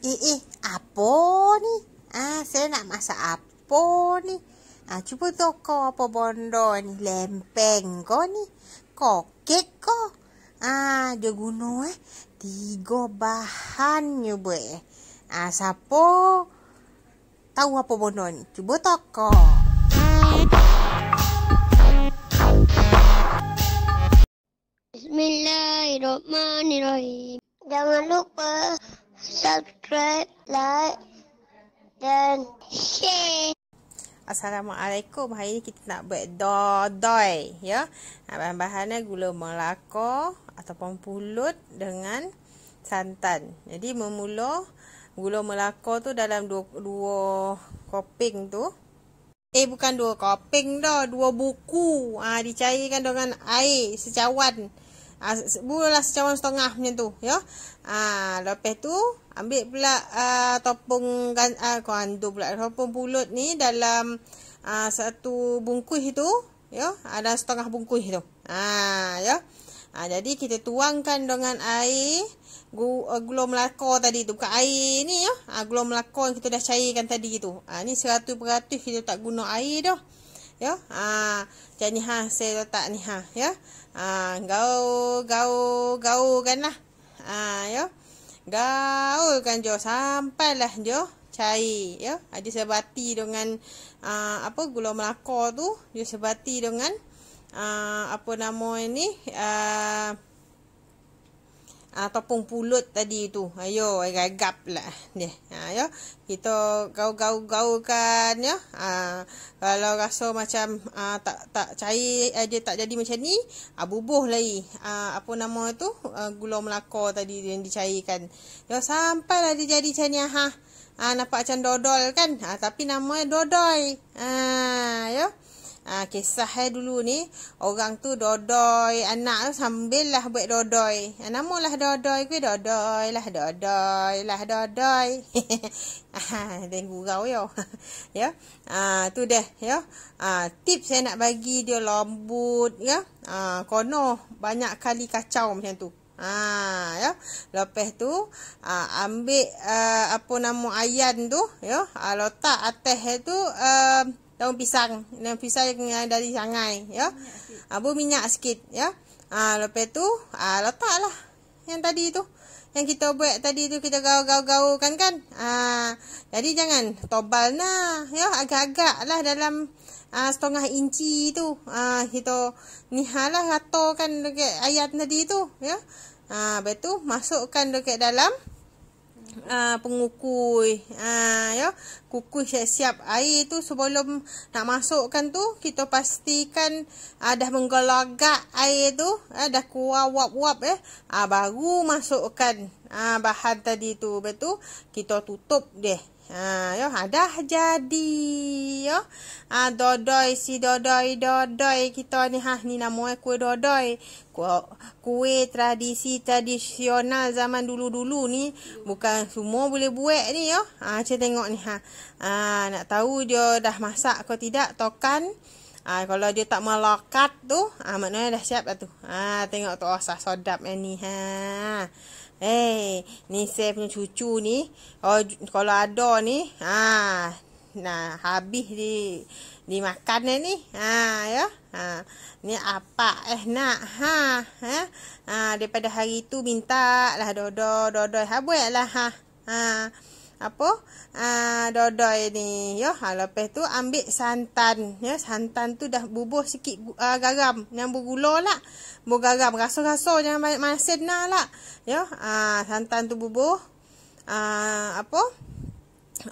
Eh, eh, apa ni? Ah, saya nak masak apa ni? Ah, cuba toko apa bondo ni? Lempeng ko ni? Kokek ko? Ah, dia guna eh. Tiga bahan ni buat eh. Ah, siapa? Tahu apa bondo ni? Cuba toko. Bismillahirrahmanirrahim. Jangan lupa Assalamualaikum. Hari ni kita nak buat dodoi, ya. Bahan-bahannya gula melaka ataupun pulut dengan santan. Jadi memula gula melaka tu dalam dua, dua koping tu. Eh bukan dua koping dah, dua buku. Ah dicairkan dengan air secawan. Bulalah ah, secawan setengah macam tu ya. Ha, lepas tu ambil pula uh, ah, topung gan, uh, kandu pula topung pulut ni dalam uh, satu bungkus tu ya. Ada setengah bungkus tu. Ha ya. Ha, jadi kita tuangkan dengan air gu, uh, gula melaka tadi tu. Bukan air ni ya. Ha, gula melaka yang kita dah cairkan tadi tu. Ha, ni peratus kita tak guna air dah. Ya. Ha, jadi ha saya letak ni ha ya ha, gaul, gaul, gaul kan lah. Ha, ah, yo. Gaul kan jo. sampai lah jo. cai, Yo. Dia sebati dengan ha, apa gula melaka tu. Dia sebati dengan ha, apa nama ini. Ha, ataupun pulut tadi tu. Ayo, gagap lah. Ni. Ha, ya. Kita gaul-gaul-gaulkan ya. Ha, kalau rasa macam ha, tak tak cair dia tak jadi macam ni, ha, bubuh lagi. Ha, apa nama tu? Ha, gula melaka tadi yang dicairkan. Ya sampailah dia jadi macam ni ha. ha nampak macam dodol kan? Ha, tapi nama dodoi. Ah, ha, ya. Ha, kisah eh, dulu ni orang tu dodoi anak tu sambil lah buat dodoi. Ha, nama lah dodoi ke dodoi lah dodoi lah dodoi. ha, dia gurau yo. ya. Ha, tu deh ya. Ha, tip saya nak bagi dia lembut ya. Ha, kono banyak kali kacau macam tu. Ha, ya. Lepas tu ha, ambil uh, apa nama ayam tu ya. Ha, letak atas tu uh, daun pisang daun pisang yang dari sangai ya Abu ah, bu minyak sikit ya ha, lepas tu ha, lah, yang tadi tu yang kita buat tadi tu kita gaul-gaul kan kan ha, jadi jangan tobal na, ya agak-agak lah dalam ha, setengah inci tu ha, kita ni halah rata kan ayat tadi tu ya ha, lepas masukkan dekat dalam uh, ah, pengukus uh, ah, ya kukus siap-siap air tu sebelum nak masukkan tu kita pastikan uh, dah menggelagak air tu uh, dah keluar wap-wap eh uh, baru masukkan uh, bahan tadi tu betul kita tutup deh Ha yo ha dah jadi yo. Ha dodoi si dodoi dodoi kita ni ha ni nama eh, kue dodoi. kue kuih tradisi tradisional zaman dulu-dulu ni bukan semua boleh buat ni yo. Ha cik tengok ni ha. Ha nak tahu dia dah masak ke tidak tokan. Ah ha, kalau dia tak melokat tu, ah ha, maknanya dah siap dah tu. Ah ha, tengok tu osah oh, sodap eh, ni ha. hey, eh, ni saya punya cucu ni. Oh, kalau ada ni, ha, nah habis di dimakan eh, ni. Ha, ya. Ha, ni apa eh nak ha, ya. Eh? Ha, ah, daripada hari tu minta lah dodo, dodo habuatlah ha. Ha apa uh, ah, dodoi ni ya ha lepas tu ambil santan ya santan tu dah bubuh sikit uh, garam yang bergula lah bu garam rasa-rasa jangan banyak masin nah lah ya uh, santan tu bubuh uh, apa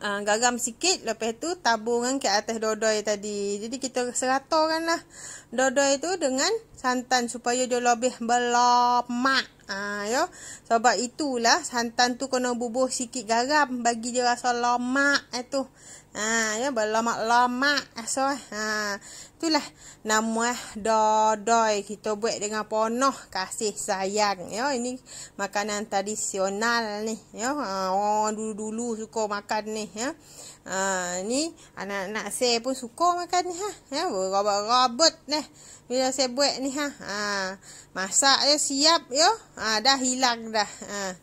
uh, garam sikit lepas tu taburkan ke atas dodoi tadi jadi kita lah dodoi tu dengan santan supaya dia lebih berlemak ah uh, yo sebab itulah santan tu kena bubuh sikit garam bagi dia rasa lemak eh Ha, ya berlama-lama so. Ha, itulah nama eh, dodoi kita buat dengan penuh kasih sayang. Ya, ini makanan tradisional ni. Ya, ha, orang dulu-dulu suka makan ni. Ya, ha, ni anak-anak saya pun suka makan ni. Ha. Ya, robot-robot ni. Bila saya buat ni. Ha. ha. masak je siap. Ya, ha, dah hilang dah. Ha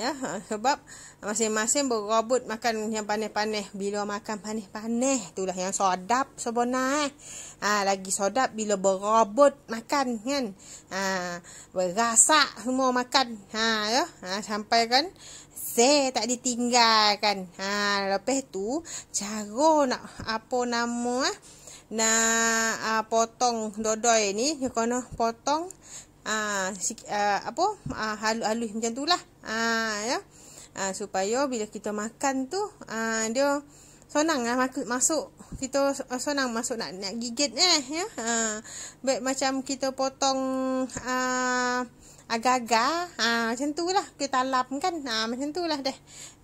ya sebab masing-masing berobot makan yang panas-panas bila makan panas-panas itulah yang sedap sebenarnya eh. ha, lagi sedap bila berobot makan kan ha, berasa semua makan ha ya ha, sampai kan se tak ditinggalkan ha lepas tu cara nak apa nama eh? nak uh, potong dodoi ni kena potong ah uh, uh, apa uh, ah, halus-halus macam tulah. Ah uh, ya. Uh, supaya bila kita makan tu uh, dia senang lah masuk masuk kita senang masuk nak nak gigit eh ya. Uh, baik macam kita potong ah uh, agak-agak ha, macam tu lah kuih kan ha, macam tu lah deh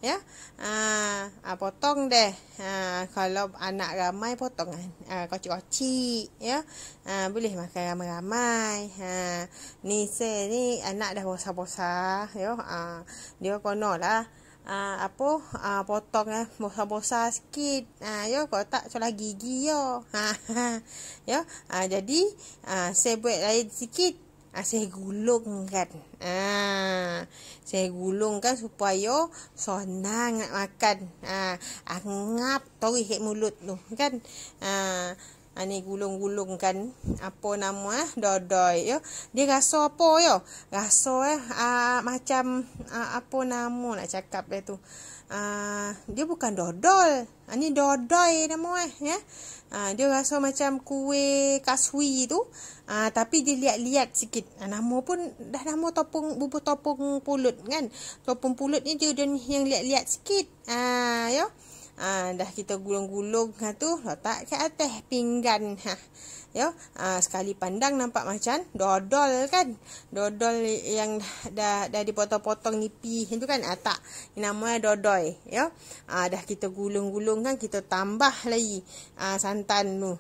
ya ha, potong deh ha, kalau anak ramai potong kan ha, koci-koci ya ha, boleh makan ramai-ramai ha, ni se ni anak dah bosa-bosa ya ha, dia kono lah ha, apa ha, potong eh bosa-bosa sikit ha, yo kau tak colah gigi yo ha, ha, yo ha, jadi ha, saya buat lain sikit Asih gulung kan ha, saya gulung kan supaya senang nak makan ha, ah, angap ah, tori kat mulut tu kan ha, ani gulung-gulung kan apa nama eh dodoi yo dia rasa apa yo rasa eh uh, macam uh, apa nama nak cakap dia tu uh, Ah, dia bukan dodol. ini ah, ni dodoi eh nama eh. Ya? Ha, dia rasa macam kuih kaswi tu. Ha, tapi dia liat-liat sikit. Ha, nama pun dah nama topung bubur topung pulut kan. Topung pulut ni dia, dia yang liat-liat sikit. Ha, ya ha, dah kita gulung-gulung ha, tu letak ke atas pinggan ha. Yo, ha, sekali pandang nampak macam dodol kan. Dodol yang dah dah, dah dipotong-potong nipi itu kan ha, tak. Ini namanya dodoi, yo. Ha, dah kita gulung-gulung kan kita tambah lagi ha, santan tu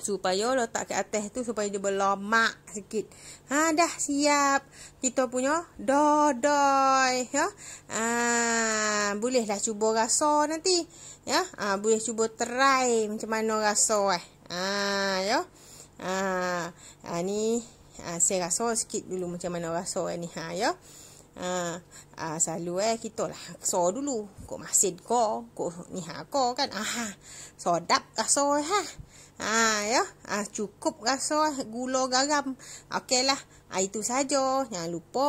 supaya letak ke atas tu supaya dia berlemak sikit. Ha dah siap. Kita punya dodoi ya. Ha boleh dah cuba rasa nanti. Ya, ha, boleh cuba try macam mana rasa eh. Ha ya. Ha, ha ni ha, saya rasa sikit dulu macam mana rasa eh, ni ha ya. Ha, ha selalu eh kita lah so dulu. Kok masin kau, kok ni ha kau kan. Aha. Sedap rasa ha. ha. Ha ya, ha, cukup rasa gula garam. Okeylah. Ha, itu saja. Jangan lupa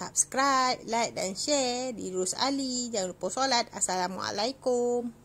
subscribe, like dan share di Rus Ali. Jangan lupa solat. Assalamualaikum.